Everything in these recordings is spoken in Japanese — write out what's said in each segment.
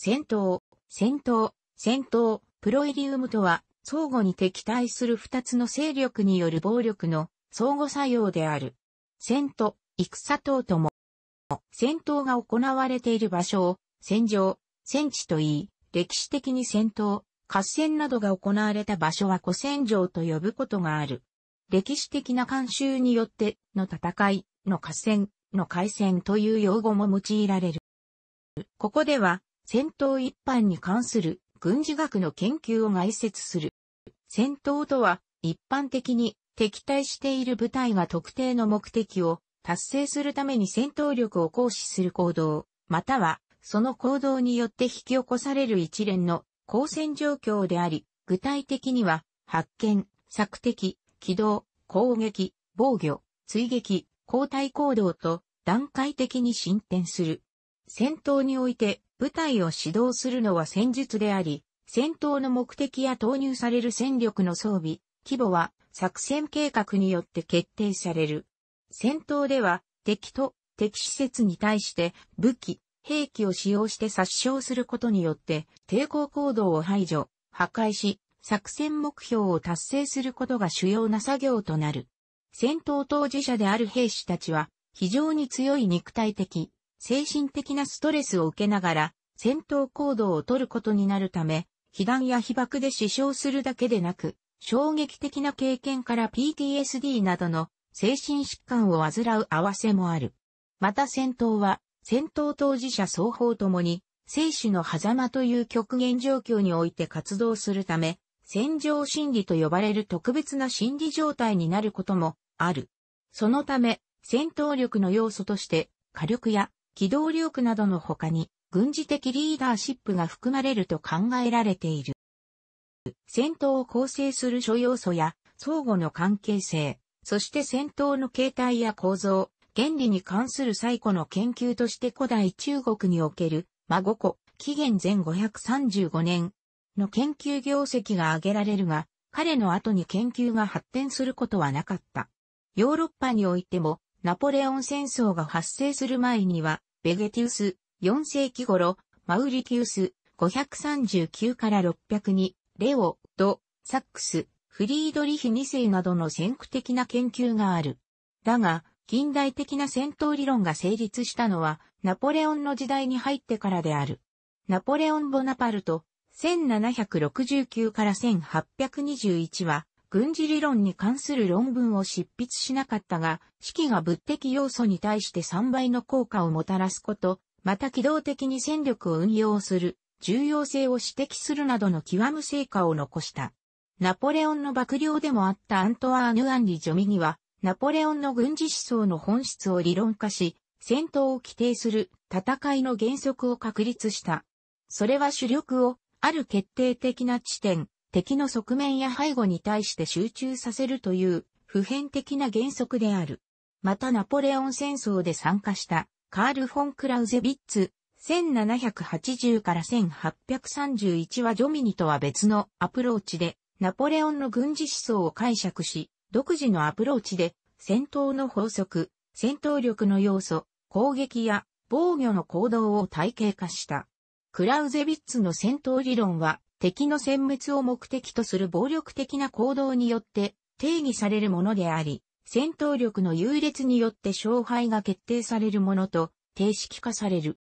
戦闘、戦闘、戦闘、プロイリウムとは、相互に敵対する二つの勢力による暴力の相互作用である。戦闘、戦闘とも、戦闘が行われている場所を、戦場、戦地と言い、歴史的に戦闘、合戦などが行われた場所は古戦場と呼ぶことがある。歴史的な慣習によっての戦い、の合戦、の開戦という用語も用いられる。ここでは、戦闘一般に関する軍事学の研究を概説する。戦闘とは、一般的に敵対している部隊が特定の目的を達成するために戦闘力を行使する行動、または、その行動によって引き起こされる一連の交戦状況であり、具体的には、発見、索敵、起動、攻撃、防御、追撃、交代行動と段階的に進展する。戦闘において部隊を指導するのは戦術であり、戦闘の目的や投入される戦力の装備、規模は作戦計画によって決定される。戦闘では敵と敵施設に対して武器、兵器を使用して殺傷することによって抵抗行動を排除、破壊し、作戦目標を達成することが主要な作業となる。戦闘当事者である兵士たちは非常に強い肉体的、精神的なストレスを受けながら戦闘行動を取ることになるため、被弾や被爆で死傷するだけでなく、衝撃的な経験から PTSD などの精神疾患を患う合わせもある。また戦闘は、戦闘当事者双方ともに、生死の狭間という極限状況において活動するため、戦場心理と呼ばれる特別な心理状態になることもある。そのため、戦闘力の要素として、火力や機動力などの他に、軍事的リーダーシップが含まれると考えられている。戦闘を構成する諸要素や相互の関係性、そして戦闘の形態や構造、原理に関する最古の研究として古代中国における、ま5個、紀元前535年の研究業績が挙げられるが、彼の後に研究が発展することはなかった。ヨーロッパにおいても、ナポレオン戦争が発生する前には、ベゲティウス、4世紀頃、マウリティウス、539から6 0 2に、レオ、ド、サックス、フリードリヒ2世などの先駆的な研究がある。だが、近代的な戦闘理論が成立したのは、ナポレオンの時代に入ってからである。ナポレオン・ボナパルト、1769から1821は、軍事理論に関する論文を執筆しなかったが、式が物的要素に対して3倍の効果をもたらすこと、また機動的に戦力を運用する、重要性を指摘するなどの極む成果を残した。ナポレオンの幕僚でもあったアントワーヌ・アンリ・ジョミニは、ナポレオンの軍事思想の本質を理論化し、戦闘を規定する戦いの原則を確立した。それは主力を、ある決定的な地点、敵の側面や背後に対して集中させるという普遍的な原則である。またナポレオン戦争で参加したカール・フォン・クラウゼビッツ、1780から1831はジョミニとは別のアプローチで、ナポレオンの軍事思想を解釈し、独自のアプローチで、戦闘の法則、戦闘力の要素、攻撃や防御の行動を体系化した。クラウゼビッツの戦闘理論は、敵の殲滅を目的とする暴力的な行動によって定義されるものであり、戦闘力の優劣によって勝敗が決定されるものと定式化される。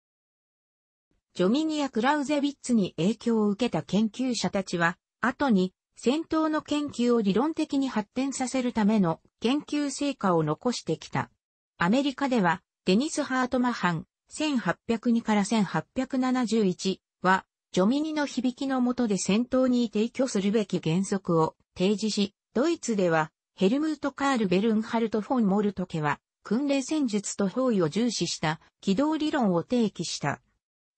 ジョミニア・クラウゼビッツに影響を受けた研究者たちは、後に戦闘の研究を理論的に発展させるための研究成果を残してきた。アメリカでは、デニス・ハートマハン、1802から1871は、ジョミニの響きの下で戦闘に提供するべき原則を提示し、ドイツでは、ヘルムート・カール・ベルンハルト・フォン・モルト家は、訓練戦術と包囲を重視した機動理論を提起した。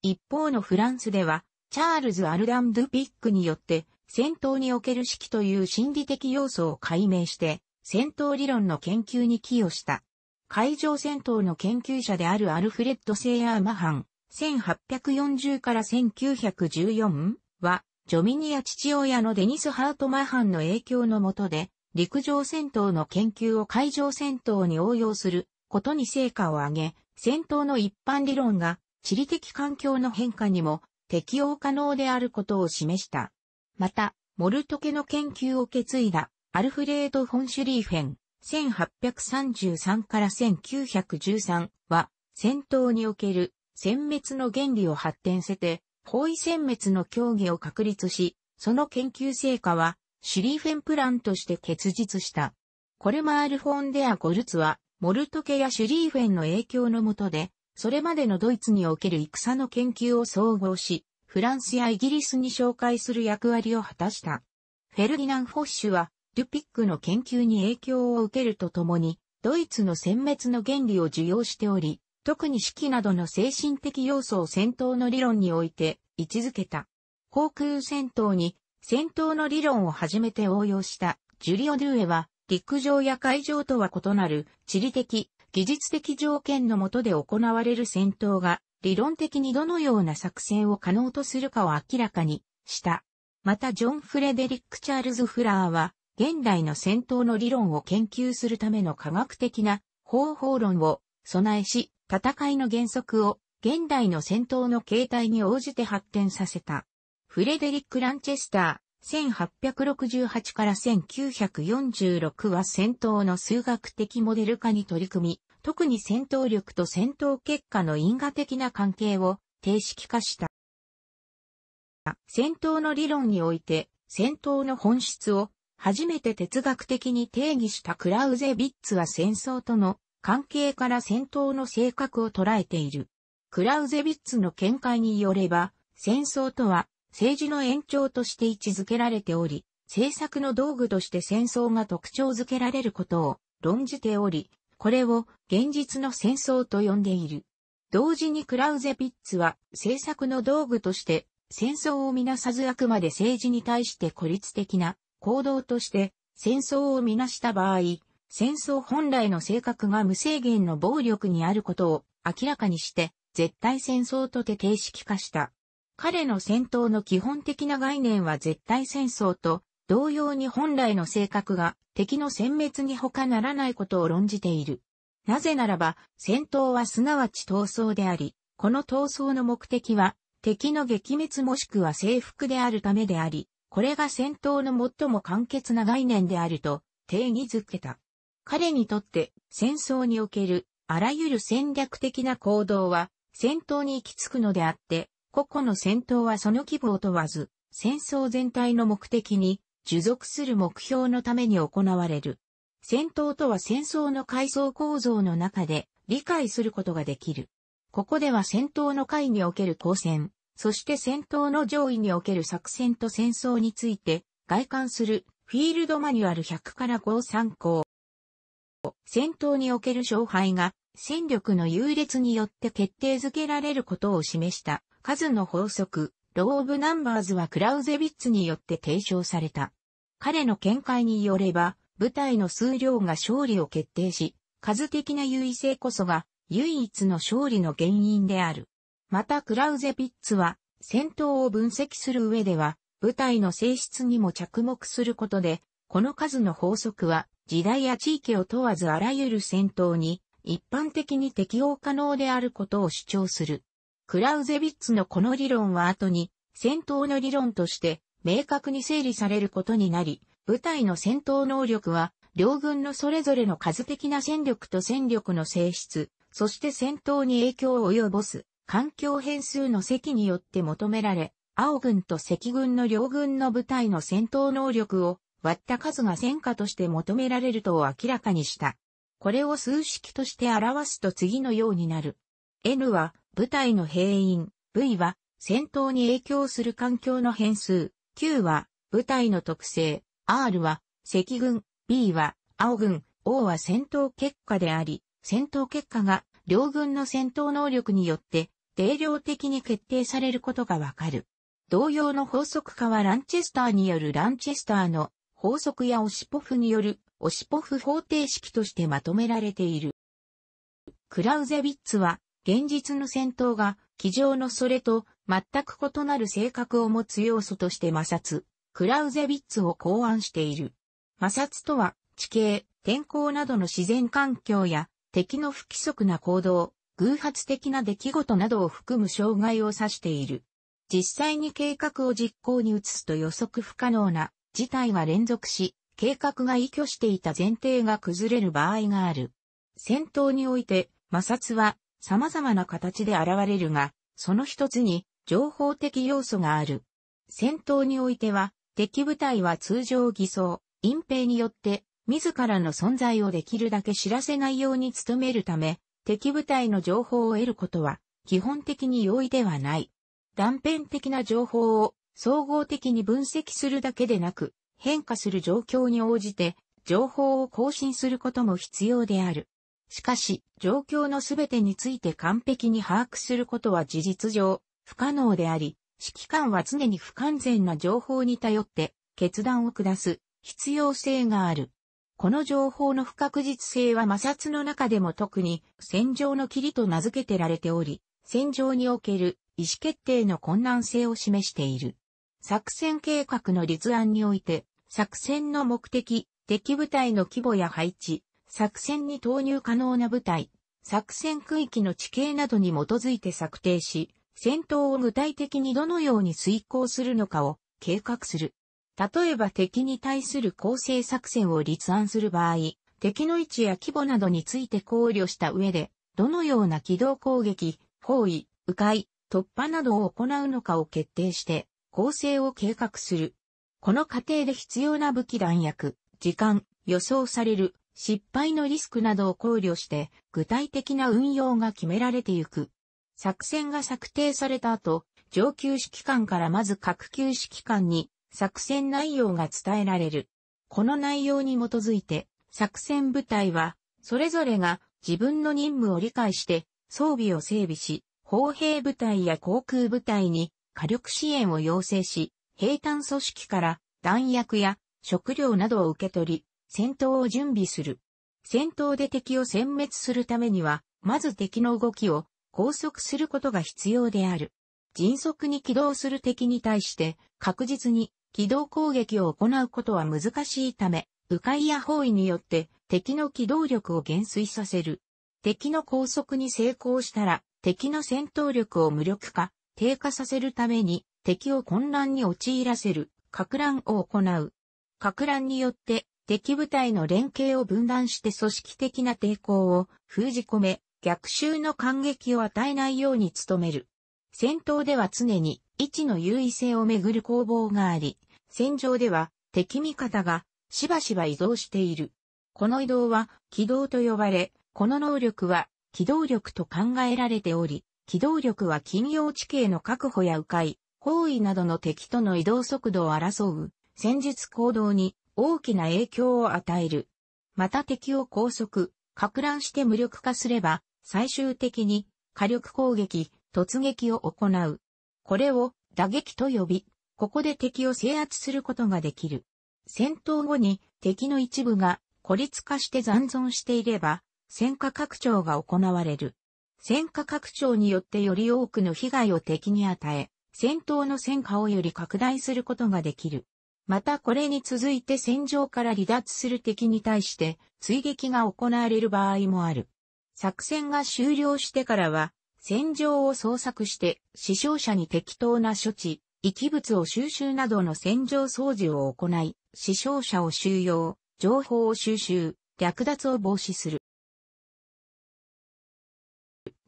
一方のフランスでは、チャールズ・アルダン・ドゥ・ピックによって、戦闘における指揮という心理的要素を解明して、戦闘理論の研究に寄与した。海上戦闘の研究者であるアルフレッド・セイヤー・マハン、1840から1914は、ジョミニア父親のデニス・ハートマハンの影響の下で、陸上戦闘の研究を海上戦闘に応用することに成果を上げ、戦闘の一般理論が地理的環境の変化にも適応可能であることを示した。また、モルトケの研究を受け継いだアルフレード・フォンシュリーフェン、1833から1913は、戦闘における殲滅の原理を発展せて、包囲殲滅の競技を確立し、その研究成果は、シュリーフェンプランとして結実した。これマール・フォンデア・ゴルツは、モルトケやシュリーフェンの影響のもとで、それまでのドイツにおける戦の研究を総合し、フランスやイギリスに紹介する役割を果たした。フェルディナン・フォッシュは、デュピックの研究に影響を受けるとともに、ドイツの殲滅の原理を受容しており、特に指揮などの精神的要素を戦闘の理論において位置づけた。航空戦闘に戦闘の理論を初めて応用したジュリオ・デュエは陸上や海上とは異なる地理的、技術的条件の下で行われる戦闘が理論的にどのような作戦を可能とするかを明らかにした。またジョン・フレデリック・チャールズ・フラーは現代の戦闘の理論を研究するための科学的な方法論を備えし、戦いの原則を現代の戦闘の形態に応じて発展させた。フレデリック・ランチェスター、1868から1946は戦闘の数学的モデル化に取り組み、特に戦闘力と戦闘結果の因果的な関係を定式化した。戦闘の理論において戦闘の本質を初めて哲学的に定義したクラウゼビッツは戦争との関係から戦闘の性格を捉えている。クラウゼビッツの見解によれば、戦争とは政治の延長として位置づけられており、政策の道具として戦争が特徴づけられることを論じており、これを現実の戦争と呼んでいる。同時にクラウゼビッツは政策の道具として戦争をみなさずあくまで政治に対して孤立的な行動として戦争をみなした場合、戦争本来の性格が無制限の暴力にあることを明らかにして、絶対戦争とて形式化した。彼の戦闘の基本的な概念は絶対戦争と、同様に本来の性格が敵の殲滅に他ならないことを論じている。なぜならば、戦闘はすなわち闘争であり、この闘争の目的は、敵の撃滅もしくは征服であるためであり、これが戦闘の最も簡潔な概念であると定義づけた。彼にとって戦争におけるあらゆる戦略的な行動は戦闘に行き着くのであって、個々の戦闘はその規模を問わず、戦争全体の目的に従属する目標のために行われる。戦闘とは戦争の階層構造の中で理解することができる。ここでは戦闘の階における交戦、そして戦闘の上位における作戦と戦争について、外観するフィールドマニュアル100から5参考。戦闘における勝敗が戦力の優劣によって決定づけられることを示した数の法則、ロー・オブ・ナンバーズはクラウゼビッツによって提唱された。彼の見解によれば、部隊の数量が勝利を決定し、数的な優位性こそが唯一の勝利の原因である。またクラウゼビッツは、戦闘を分析する上では、部隊の性質にも着目することで、この数の法則は時代や地域を問わずあらゆる戦闘に一般的に適応可能であることを主張する。クラウゼビッツのこの理論は後に戦闘の理論として明確に整理されることになり、部隊の戦闘能力は両軍のそれぞれの数的な戦力と戦力の性質、そして戦闘に影響を及ぼす環境変数の積によって求められ、青軍と赤軍の両軍の部隊の戦闘能力を割った数が戦果として求められると明らかにした。これを数式として表すと次のようになる。N は部隊の兵員、V は戦闘に影響する環境の変数、Q は部隊の特性、R は赤軍、B は青軍、O は戦闘結果であり、戦闘結果が両軍の戦闘能力によって定量的に決定されることがわかる。同様の法則化はランチェスターによるランチェスターの法則やオシポフによるオシポフ方程式としてまとめられている。クラウゼビッツは、現実の戦闘が、机上のそれと全く異なる性格を持つ要素として摩擦、クラウゼビッツを考案している。摩擦とは、地形、天候などの自然環境や、敵の不規則な行動、偶発的な出来事などを含む障害を指している。実際に計画を実行に移すと予測不可能な事態は連続し、計画が依拠していた前提が崩れる場合がある。戦闘において、摩擦は様々な形で現れるが、その一つに情報的要素がある。戦闘においては、敵部隊は通常偽装、隠蔽によって、自らの存在をできるだけ知らせないように努めるため、敵部隊の情報を得ることは、基本的に容易ではない。断片的な情報を総合的に分析するだけでなく、変化する状況に応じて、情報を更新することも必要である。しかし、状況のすべてについて完璧に把握することは事実上、不可能であり、指揮官は常に不完全な情報に頼って決断を下す必要性がある。この情報の不確実性は摩擦の中でも特に戦場の霧と名付けてられており、戦場における意思決定の困難性を示している。作戦計画の立案において、作戦の目的、敵部隊の規模や配置、作戦に投入可能な部隊、作戦区域の地形などに基づいて策定し、戦闘を具体的にどのように遂行するのかを計画する。例えば敵に対する構成作戦を立案する場合、敵の位置や規模などについて考慮した上で、どのような機動攻撃、包囲、迂回、突破などを行うのかを決定して、構成を計画する。この過程で必要な武器弾薬、時間、予想される、失敗のリスクなどを考慮して、具体的な運用が決められていく。作戦が策定された後、上級指揮官からまず各級指揮官に作戦内容が伝えられる。この内容に基づいて、作戦部隊は、それぞれが自分の任務を理解して、装備を整備し、砲兵部隊や航空部隊に火力支援を要請し、兵隊組織から弾薬や食料などを受け取り、戦闘を準備する。戦闘で敵を殲滅するためには、まず敵の動きを拘束することが必要である。迅速に起動する敵に対して確実に機動攻撃を行うことは難しいため、迂回や包囲によって敵の機動力を減衰させる。敵の拘束に成功したら敵の戦闘力を無力化、低下させるために敵を混乱に陥らせる、格乱を行う。格乱によって敵部隊の連携を分断して組織的な抵抗を封じ込め、逆襲の感激を与えないように努める。戦闘では常に位置の優位性をめぐる攻防があり、戦場では敵味方がしばしば移動している。この移動は軌道と呼ばれ、この能力は機動力と考えられており、機動力は金曜地形の確保や迂回、包囲などの敵との移動速度を争う戦術行動に大きな影響を与える。また敵を拘束、拡乱して無力化すれば、最終的に火力攻撃、突撃を行う。これを打撃と呼び、ここで敵を制圧することができる。戦闘後に敵の一部が孤立化して残存していれば、戦火拡張が行われる。戦火拡張によってより多くの被害を敵に与え、戦闘の戦火をより拡大することができる。またこれに続いて戦場から離脱する敵に対して追撃が行われる場合もある。作戦が終了してからは、戦場を捜索して死傷者に適当な処置、遺棄物を収集などの戦場掃除を行い、死傷者を収容、情報を収集、略奪を防止する。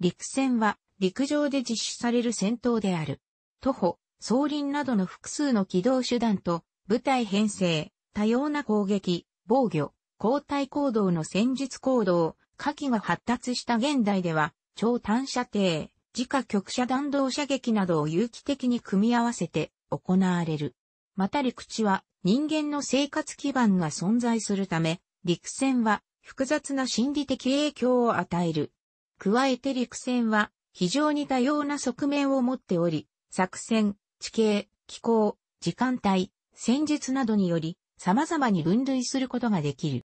陸戦は陸上で実施される戦闘である。徒歩、総輪などの複数の機動手段と部隊編成、多様な攻撃、防御、交代行動の戦術行動、火器が発達した現代では、超短射程、自家局射弾道射撃などを有機的に組み合わせて行われる。また陸地は人間の生活基盤が存在するため、陸戦は複雑な心理的影響を与える。加えて陸戦は非常に多様な側面を持っており、作戦、地形、気候、時間帯、戦術などにより様々に分類することができる。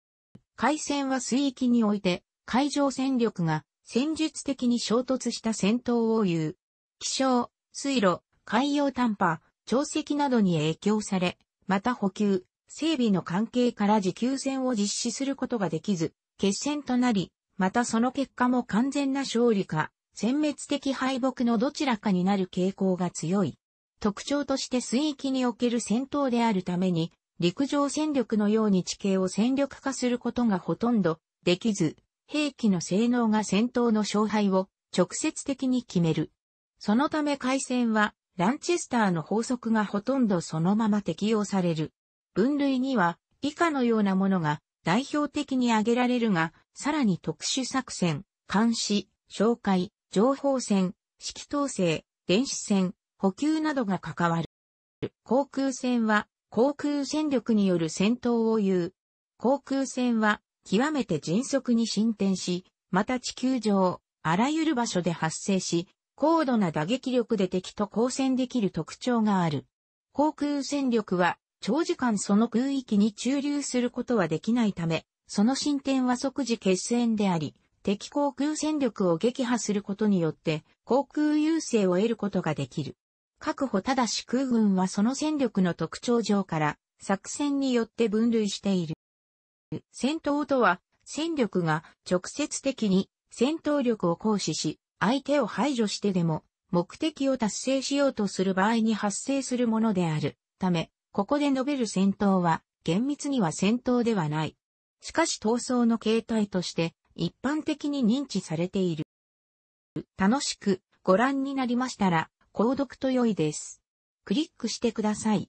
海戦は水域において海上戦力が戦術的に衝突した戦闘を言う。気象、水路、海洋短波、潮汐などに影響され、また補給、整備の関係から持久戦を実施することができず、決戦となり、またその結果も完全な勝利か、殲滅的敗北のどちらかになる傾向が強い。特徴として水域における戦闘であるために、陸上戦力のように地形を戦力化することがほとんどできず、兵器の性能が戦闘の勝敗を直接的に決める。そのため海戦は、ランチェスターの法則がほとんどそのまま適用される。分類には、以下のようなものが代表的に挙げられるが、さらに特殊作戦、監視、紹介、情報戦、指揮統制、電子戦、補給などが関わる。航空戦は、航空戦力による戦闘を言う。航空戦は、極めて迅速に進展し、また地球上、あらゆる場所で発生し、高度な打撃力で敵と交戦できる特徴がある。航空戦力は長時間その空域に駐留することはできないため、その進展は即時決戦であり、敵航空戦力を撃破することによって、航空優勢を得ることができる。確保ただし空軍はその戦力の特徴上から、作戦によって分類している。戦闘とは、戦力が直接的に戦闘力を行使し、相手を排除してでも目的を達成しようとする場合に発生するものであるため、ここで述べる戦闘は、厳密には戦闘ではない。しかし闘争の形態として、一般的に認知されている。楽しくご覧になりましたら、購読と良いです。クリックしてください。